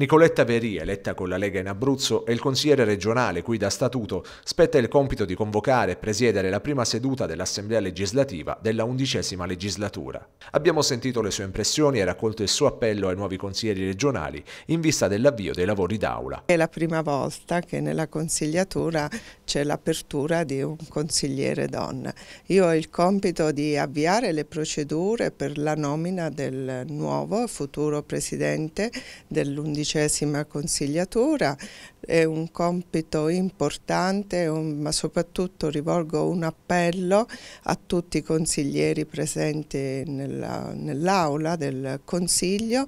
Nicoletta Veri, eletta con la Lega in Abruzzo, è il consigliere regionale cui da statuto spetta il compito di convocare e presiedere la prima seduta dell'Assemblea legislativa della undicesima legislatura. Abbiamo sentito le sue impressioni e raccolto il suo appello ai nuovi consiglieri regionali in vista dell'avvio dei lavori d'aula. È la prima volta che nella consigliatura c'è l'apertura di un consigliere donna. Io ho il compito di avviare le procedure per la nomina del nuovo futuro presidente dell'undicesima dodicesima consigliatura, è un compito importante, ma soprattutto rivolgo un appello a tutti i consiglieri presenti nell'aula del Consiglio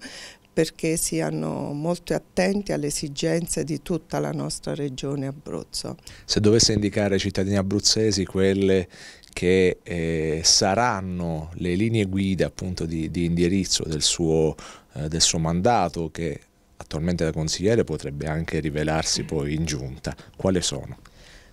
perché siano molto attenti alle esigenze di tutta la nostra regione Abruzzo. Se dovesse indicare ai cittadini abruzzesi quelle che eh, saranno le linee guida appunto di, di indirizzo del suo, eh, del suo mandato che attualmente da consigliere potrebbe anche rivelarsi mm. poi in giunta. Quale sono?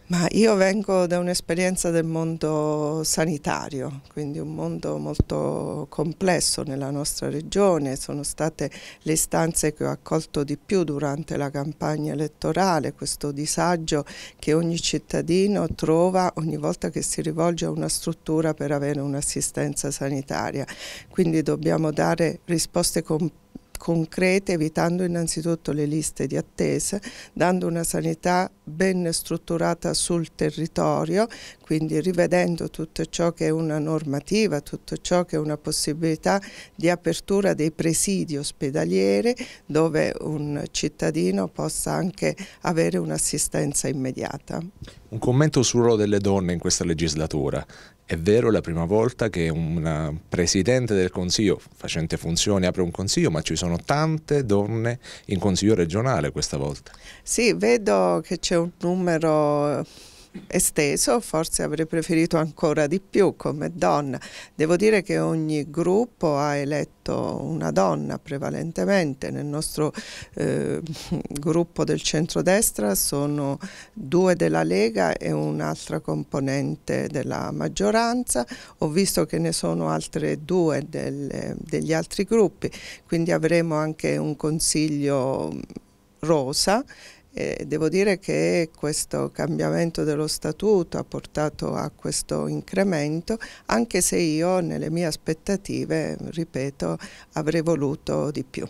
Ma io vengo da un'esperienza del mondo sanitario, quindi un mondo molto complesso nella nostra regione, sono state le istanze che ho accolto di più durante la campagna elettorale, questo disagio che ogni cittadino trova ogni volta che si rivolge a una struttura per avere un'assistenza sanitaria. Quindi dobbiamo dare risposte complesse concrete evitando innanzitutto le liste di attesa, dando una sanità ben strutturata sul territorio quindi rivedendo tutto ciò che è una normativa, tutto ciò che è una possibilità di apertura dei presidi ospedalieri dove un cittadino possa anche avere un'assistenza immediata. Un commento sul ruolo delle donne in questa legislatura. È vero, è la prima volta che una presidente del consiglio facente funzioni apre un consiglio, ma ci sono tante donne in consiglio regionale questa volta. Sì, vedo che c'è un numero esteso, forse avrei preferito ancora di più come donna. Devo dire che ogni gruppo ha eletto una donna prevalentemente, nel nostro eh, gruppo del centrodestra sono due della Lega e un'altra componente della maggioranza, ho visto che ne sono altre due del, degli altri gruppi, quindi avremo anche un consiglio rosa e devo dire che questo cambiamento dello statuto ha portato a questo incremento, anche se io nelle mie aspettative, ripeto, avrei voluto di più.